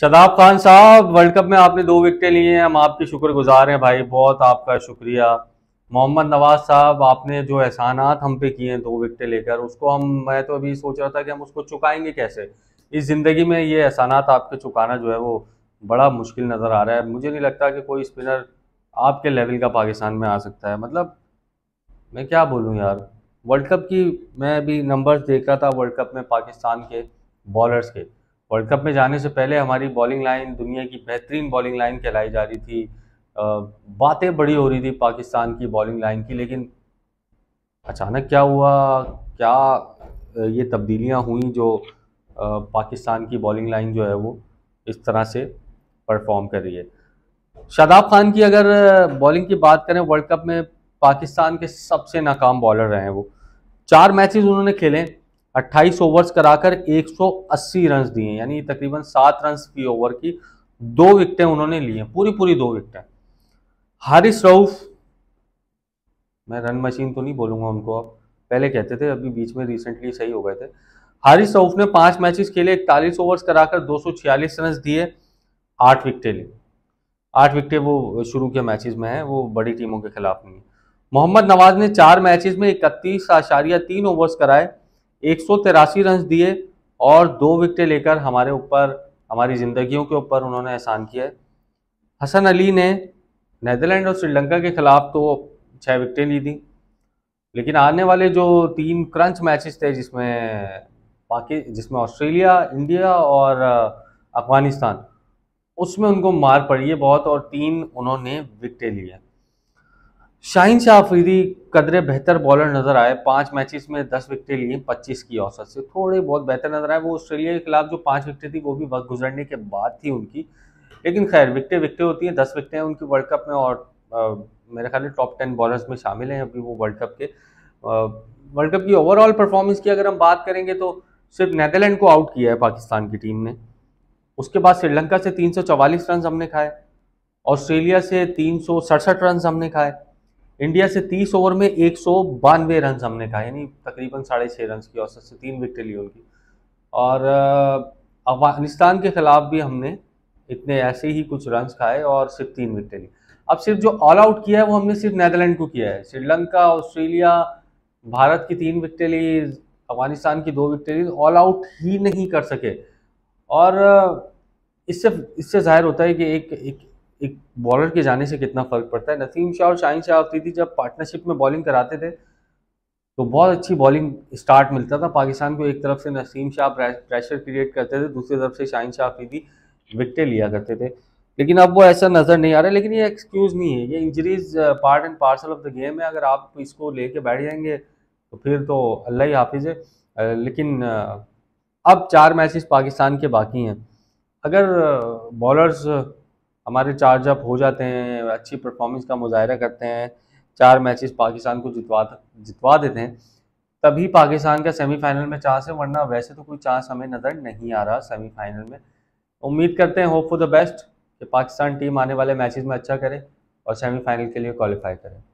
शदाब खान साहब world cup में आपने दो विकटें लिए हैं हम आपके शुक्रगुजार हैं भाई बहुत आपका शुक्रिया मोहम्मद नवाज साहब आपने जो एहसानात हम पे किए हैं दो विकटें लेकर उसको हम मैं तो अभी सोच रहा था कि हम उसको चुकाएंगे कैसे इस ज़िंदगी में ये एहसानात आपके चुकाना जो है वो बड़ा मुश्किल नज़र आ रहा है मुझे नहीं लगता कि कोई स्पिनर आपके लेवल का पाकिस्तान में आ सकता है मतलब मैं क्या बोलूँ यार वर्ल्ड कप की मैं भी नंबर्स देख रहा था वर्ल्ड कप में पाकिस्तान के बॉलर्स के वर्ल्ड कप में जाने से पहले हमारी बॉलिंग लाइन दुनिया की बेहतरीन बॉलिंग लाइन कहलाई जा रही थी बातें बड़ी हो रही थी पाकिस्तान की बॉलिंग लाइन की लेकिन अचानक क्या हुआ क्या ये तब्दीलियां हुई जो पाकिस्तान की बॉलिंग लाइन जो है वो इस तरह से परफॉर्म कर रही है शादाब खान की अगर बॉलिंग की बात करें वर्ल्ड कप में पाकिस्तान के सबसे नाकाम बॉलर रहे हैं वो चार मैचेस उन्होंने खेले अट्ठाईस ओवर्स कराकर 180 रन दिए यानी तकरीबन सात रन की ओवर की दो विकटें उन्होंने ली हैं पूरी पूरी दो विकटें हारिस रऊफ मैं रन मशीन तो नहीं बोलूंगा उनको अब पहले कहते थे अभी बीच में रिसेंटली सही हो गए थे हारिस रऊफ ने पांच मैचेस खेले इकतालीस ओवर्स कराकर 246 रन दिए आठ विकटें ली आठ विकटें वो शुरू के मैचेस में है वो बड़ी टीमों के खिलाफ नहीं मोहम्मद नवाज ने चार मैचेस में इकतीस आशारिया तीन ओवर्स कराए एक रन दिए और दो विकेटें लेकर हमारे ऊपर हमारी ज़िंदगियों के ऊपर उन्होंने एहसान किया है हसन अली ने नदरलैंड और श्रीलंका के खिलाफ तो छः विकटें ली थी लेकिन आने वाले जो तीन क्रंच मैचेस थे जिसमें पाकि जिसमें ऑस्ट्रेलिया इंडिया और अफगानिस्तान उसमें उनको मार पड़ी है बहुत और तीन उन्होंने विकटें ली हैं शाहिन शाह अफरीदी कदरे बेहतर बॉलर नजर आए पांच मैचेस में दस विकेटें लिए पच्चीस की औसत से थोड़े बहुत बेहतर नजर आए वो ऑस्ट्रेलिया के खिलाफ जो पांच विकेटें थी वो भी वक्त गुजरने के बाद थी उनकी लेकिन खैर विकटें विकटें होती हैं दस विकटें उनकी वर्ल्ड कप में और आ, मेरे ख्याल में टॉप टेन बॉलर्स में शामिल हैं अभी वो वर्ल्ड कप के वर्ल्ड कप की ओवरऑल परफॉर्मेंस की अगर हम बात करेंगे तो सिर्फ नैदरलैंड को आउट किया है पाकिस्तान की टीम ने उसके बाद श्रीलंका से तीन रन हमने खाए ऑस्ट्रेलिया से तीन रन हमने खाए इंडिया से 30 ओवर में एक सौ रन हमने कहा यानी तकरीबन साढ़े छः रन की औसत से तीन विकेट ली उनकी और अफगानिस्तान के ख़िलाफ़ भी हमने इतने ऐसे ही कुछ रन खाए और सिर्फ तीन विकेट ली अब सिर्फ जो ऑल आउट किया है वो हमने सिर्फ नैदरलैंड को किया है श्रीलंका ऑस्ट्रेलिया भारत की तीन विकटें ली अफगानिस्तान की दो विकटें ली ऑल आउट ही नहीं कर सके और इससे इससे जाहिर होता है कि एक एक एक बॉलर के जाने से कितना फ़र्क पड़ता है नसीम शाह और शाहिन शाह अफरीदी जब पार्टनरशिप में बॉलिंग कराते थे तो बहुत अच्छी बॉलिंग स्टार्ट मिलता था पाकिस्तान को एक तरफ से नसीम शाह प्रेशर क्रिएट करते थे दूसरी तरफ से शाहिन शाह अफरीदी विकटें लिया करते थे लेकिन अब वो ऐसा नज़र नहीं आ रहा लेकिन ये एक्सक्यूज़ नहीं है ये injuries part and parcel of the game है अगर आप इसको लेके बैठ जाएंगे तो फिर तो अल्लाह ही हाफिज़ है लेकिन अब चार मैचेस पाकिस्तान के बाकी हैं अगर बॉलर्स हमारे चार्ज अप हो जाते हैं अच्छी परफॉर्मेंस का मुजाहरा करते हैं चार मैचेस पाकिस्तान को जितवा जितवा देते हैं तभी पाकिस्तान का सेमीफाइनल में चांस है वरना वैसे तो कोई चांस हमें नज़र नहीं आ रहा सेमीफाइनल में उम्मीद करते हैं होप फॉर द बेस्ट कि पाकिस्तान टीम आने वाले मैचेस में अच्छा करे और सेमीफाइनल के लिए क्वालिफाई करें